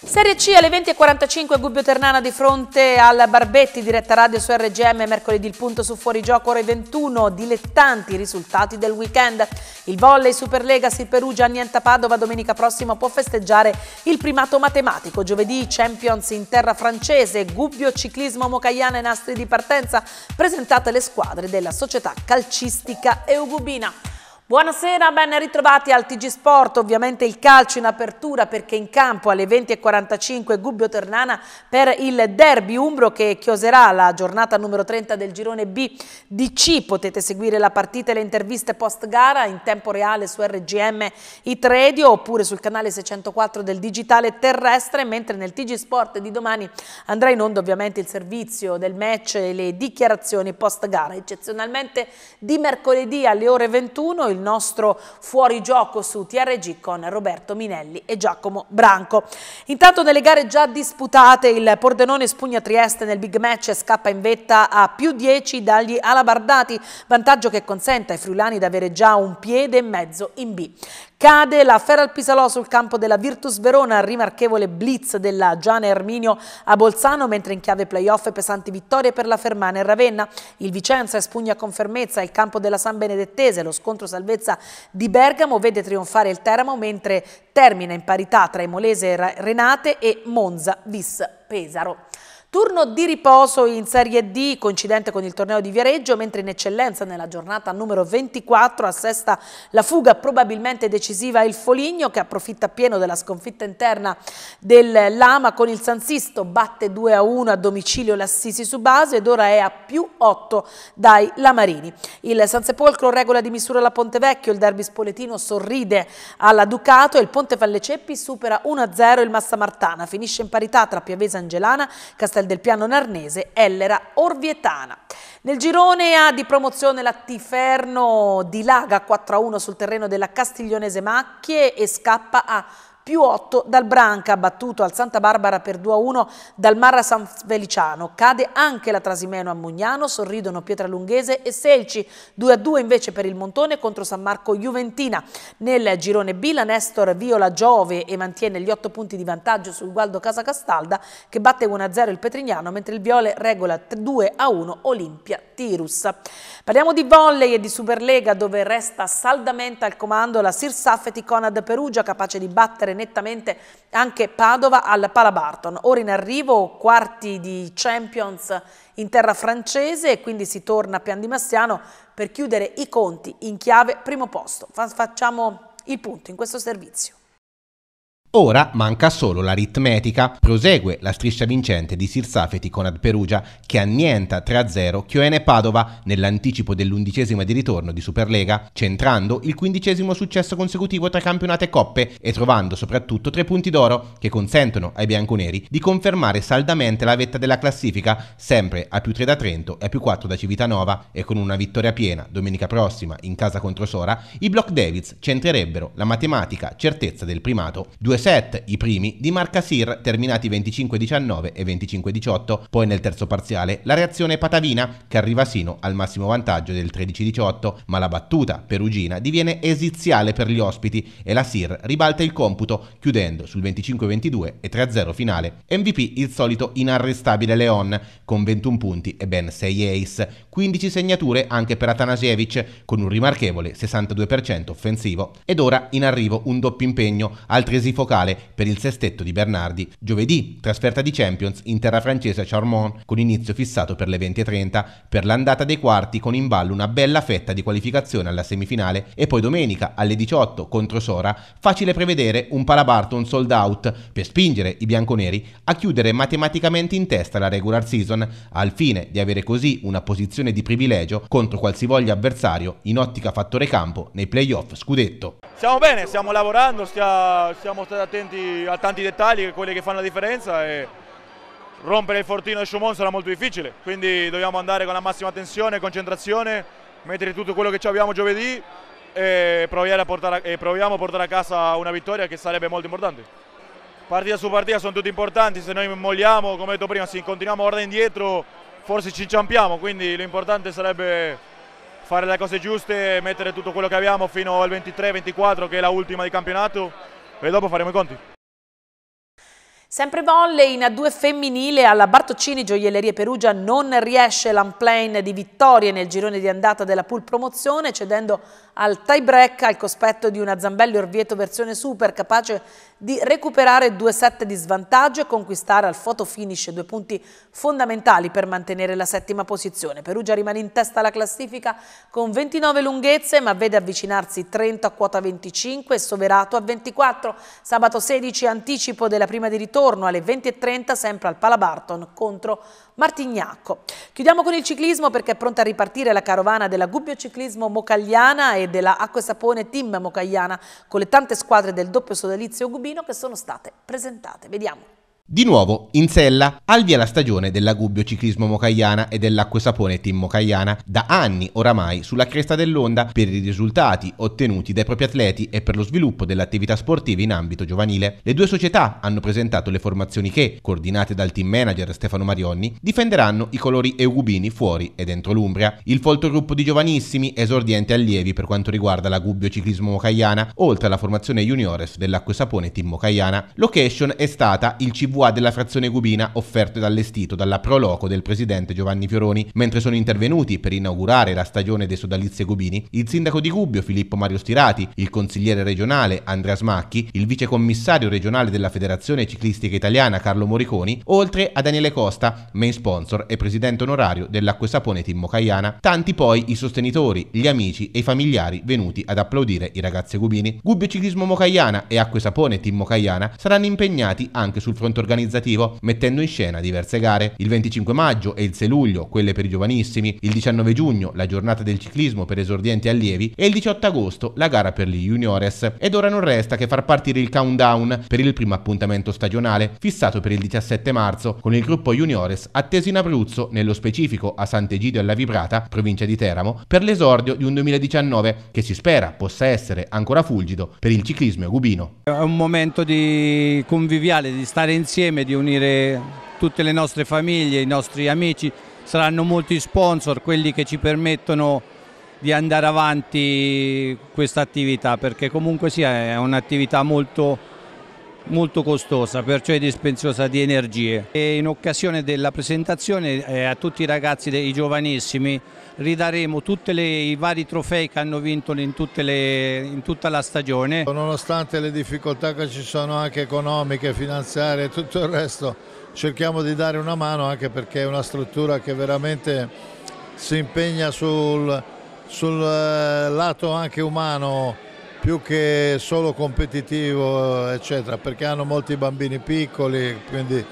Serie C alle 20.45 Gubbio Ternana di fronte al Barbetti, diretta radio su RGM, mercoledì il punto su fuorigioco ore 21, dilettanti risultati del weekend. Il volley Superlega si Perugia annienta Padova domenica prossima può festeggiare il primato matematico. Giovedì Champions in terra francese, Gubbio Ciclismo Mocaiana e Nastri di partenza, presentate le squadre della società calcistica Eugubina. Buonasera, ben ritrovati al TG Sport, ovviamente il calcio in apertura perché in campo alle 20.45 Gubbio Ternana per il derby Umbro che chioserà la giornata numero 30 del girone B di C. Potete seguire la partita e le interviste post gara in tempo reale su RGM It Radio oppure sul canale 604 del digitale terrestre, mentre nel TG Sport di domani andrà in onda ovviamente il servizio del match e le dichiarazioni post gara. Eccezionalmente di mercoledì alle ore 21 il il nostro fuorigioco su TRG con Roberto Minelli e Giacomo Branco. Intanto nelle gare già disputate il Pordenone spugna Trieste nel big match e scappa in vetta a più 10 dagli Alabardati, vantaggio che consente ai friulani di avere già un piede e mezzo in B. Cade la Feral Pisalò sul campo della Virtus Verona, rimarchevole blitz della Giana Erminio a Bolzano, mentre in chiave playoff pesanti vittorie per la Fermana e Ravenna. Il Vicenza espugna con fermezza il campo della San Benedettese, lo scontro salvato salvezza di Bergamo vede trionfare il Teramo, mentre termina in parità tra Imolese Renate e Monza Vis Pesaro. Turno di riposo in Serie D coincidente con il torneo di Viareggio, mentre in eccellenza nella giornata numero 24 assesta la fuga probabilmente decisiva il Foligno che approfitta pieno della sconfitta interna del Lama con il San Sisto, batte 2 a 1 a domicilio l'Assisi su base ed ora è a più 8 dai Lamarini. Il San Sepolcro regola di misura la Vecchio, il derby spoletino sorride alla Ducato e il Ponte Valleceppi supera 1 a 0 il Massa Martana, finisce in parità tra Piavese Angelana, Castel del piano narnese Ellera Orvietana. Nel girone A di promozione la Tiferno dilaga 4-1 sul terreno della Castiglionese Macchie e scappa a più 8 dal Branca, battuto al Santa Barbara per 2-1 dal Marra San Feliciano. Cade anche la Trasimeno a Mugnano, sorridono Pietralunghese e Selci, 2-2 invece per il Montone contro San Marco Juventina. Nel girone B la Nestor viola Giove e mantiene gli 8 punti di vantaggio sul Gualdo Casacastalda che batte 1-0 il Petrignano, mentre il Viole regola 2-1 Olimpia Tirus. Parliamo di volley e di Superlega dove resta saldamente al comando la Sirsafeti Conad Perugia capace di battere nettamente anche Padova al Palabarton. Ora in arrivo quarti di Champions in terra francese e quindi si torna a Pian di Massiano per chiudere i conti in chiave primo posto. Facciamo il punto in questo servizio. Ora manca solo l'aritmetica. Prosegue la striscia vincente di Sirsafeti con Ad Perugia che annienta 3-0 Chioene Padova nell'anticipo dell'undicesima di ritorno di Superlega, centrando il quindicesimo successo consecutivo tra campionate e coppe e trovando soprattutto tre punti d'oro che consentono ai bianconeri di confermare saldamente la vetta della classifica, sempre a più 3 da Trento e a più 4 da Civitanova e con una vittoria piena domenica prossima in casa contro Sora, i Block Davids centrerebbero la matematica certezza del primato. Due due set, i primi di Marca Sir, terminati 25-19 e 25-18, poi nel terzo parziale la reazione patavina che arriva sino al massimo vantaggio del 13-18, ma la battuta perugina diviene esiziale per gli ospiti e la Sir ribalta il computo chiudendo sul 25-22 e 3-0 finale. MVP il solito inarrestabile Leon con 21 punti e ben 6 ace, 15 segnature anche per Atanasievic, con un rimarchevole 62% offensivo ed ora in arrivo un doppio impegno al Tresifox locale per il sestetto di Bernardi. Giovedì, trasferta di Champions in terra francese a Charmont, con inizio fissato per le 20.30, per l'andata dei quarti con in ballo una bella fetta di qualificazione alla semifinale e poi domenica alle 18 contro Sora, facile prevedere un Palabarton sold out per spingere i bianconeri a chiudere matematicamente in testa la regular season, al fine di avere così una posizione di privilegio contro qualsivoglia avversario in ottica fattore campo nei playoff scudetto. Siamo bene, stiamo lavorando, stiamo, stiamo stare attenti a tanti dettagli, quelli che fanno la differenza e rompere il fortino di Schumon sarà molto difficile, quindi dobbiamo andare con la massima attenzione, e concentrazione, mettere tutto quello che abbiamo giovedì e, a portare, e proviamo a portare a casa una vittoria che sarebbe molto importante. Partita su partita sono tutti importanti, se noi molliamo, come ho detto prima, se continuiamo a guardare indietro forse ci inciampiamo, quindi l'importante sarebbe fare le cose giuste, mettere tutto quello che abbiamo fino al 23-24 che è l'ultima di campionato e dopo faremo i conti. Sempre volle in A2 femminile alla Bartoccini Gioiellerie Perugia non riesce l'unplane di vittorie nel girone di andata della pool promozione cedendo al tie break al cospetto di una Zambelli Orvieto versione super capace di recuperare due set di svantaggio e conquistare al photo finish due punti fondamentali per mantenere la settima posizione. Perugia rimane in testa alla classifica con 29 lunghezze ma vede avvicinarsi 30 a quota 25 e Soverato a 24. Sabato 16 anticipo della prima di ritorno intorno alle 20.30 sempre al Palabarton contro Martignacco. Chiudiamo con il ciclismo perché è pronta a ripartire la carovana della Gubbio Ciclismo Mocagliana e della Acqua e Sapone Team Mocagliana con le tante squadre del doppio sodalizio Gubino che sono state presentate. Vediamo. Di nuovo in sella, al via la stagione della Gubbio Ciclismo Mocaiana e dell'Acque Sapone Team Mocaiana, da anni oramai sulla cresta dell'onda per i risultati ottenuti dai propri atleti e per lo sviluppo dell'attività sportiva in ambito giovanile. Le due società hanno presentato le formazioni che, coordinate dal team manager Stefano Marionni, difenderanno i colori eugubini fuori e dentro l'Umbria. Il folto gruppo di giovanissimi esordiente allievi per quanto riguarda la Gubbio Ciclismo Mocaiana, oltre alla formazione juniores dell'Acque Sapone Team Mocaiana. Location è stata il CV TVA della frazione Cubina offerte dall'estito dalla Proloco del presidente Giovanni Fioroni. Mentre sono intervenuti per inaugurare la stagione dei sodalizi cubini, il sindaco di Gubbio Filippo Mario Stirati, il consigliere regionale Andrea Smacchi, il vicecommissario regionale della Federazione Ciclistica Italiana Carlo Moriconi, oltre a Daniele Costa, main sponsor e presidente onorario dell'Acque Sapone Timmo Caiana. Tanti poi i sostenitori, gli amici e i familiari venuti ad applaudire i ragazzi cubini. Gubbio Ciclismo Mocaiana e Acque Sapone Timmo Caiana saranno impegnati anche sul fronte organizzativo organizzativo, mettendo in scena diverse gare. Il 25 maggio e il 6 luglio, quelle per i giovanissimi, il 19 giugno, la giornata del ciclismo per esordienti allievi e il 18 agosto la gara per gli juniores. Ed ora non resta che far partire il countdown per il primo appuntamento stagionale, fissato per il 17 marzo, con il gruppo juniores atteso in Abruzzo, nello specifico a Sant'Egidio e alla Vibrata, provincia di Teramo, per l'esordio di un 2019 che si spera possa essere ancora fulgido per il ciclismo gubino. È un momento di conviviale, di stare insieme insieme, di unire tutte le nostre famiglie, i nostri amici. Saranno molti sponsor quelli che ci permettono di andare avanti questa attività perché comunque sia è un'attività molto molto costosa, perciò è dispensiosa di energie. E in occasione della presentazione eh, a tutti i ragazzi, i giovanissimi, ridaremo tutti i vari trofei che hanno vinto in, le, in, tutta la stagione. Nonostante le difficoltà che ci sono anche economiche, finanziarie e tutto il resto, cerchiamo di dare una mano anche perché è una struttura che veramente si impegna sul, sul eh, lato anche umano più che solo competitivo eccetera perché hanno molti bambini piccoli quindi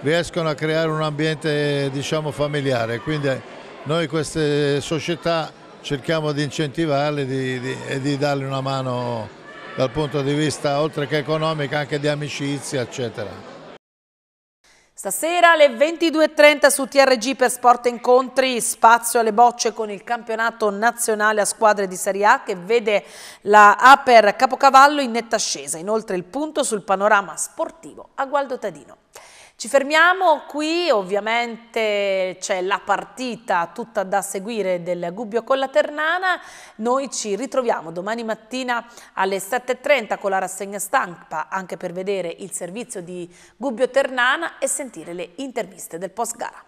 riescono a creare un ambiente diciamo familiare quindi noi queste società cerchiamo di incentivarle di, di, e di darle una mano dal punto di vista oltre che economico anche di amicizia eccetera. Stasera alle 22.30 su TRG per Sport Incontri, spazio alle bocce con il campionato nazionale a squadre di Serie A che vede la A per Capocavallo in netta ascesa. Inoltre il punto sul panorama sportivo a Gualdo Tadino. Ci fermiamo qui, ovviamente c'è la partita tutta da seguire del Gubbio con la Ternana, noi ci ritroviamo domani mattina alle 7.30 con la rassegna stampa anche per vedere il servizio di Gubbio Ternana e sentire le interviste del post gara.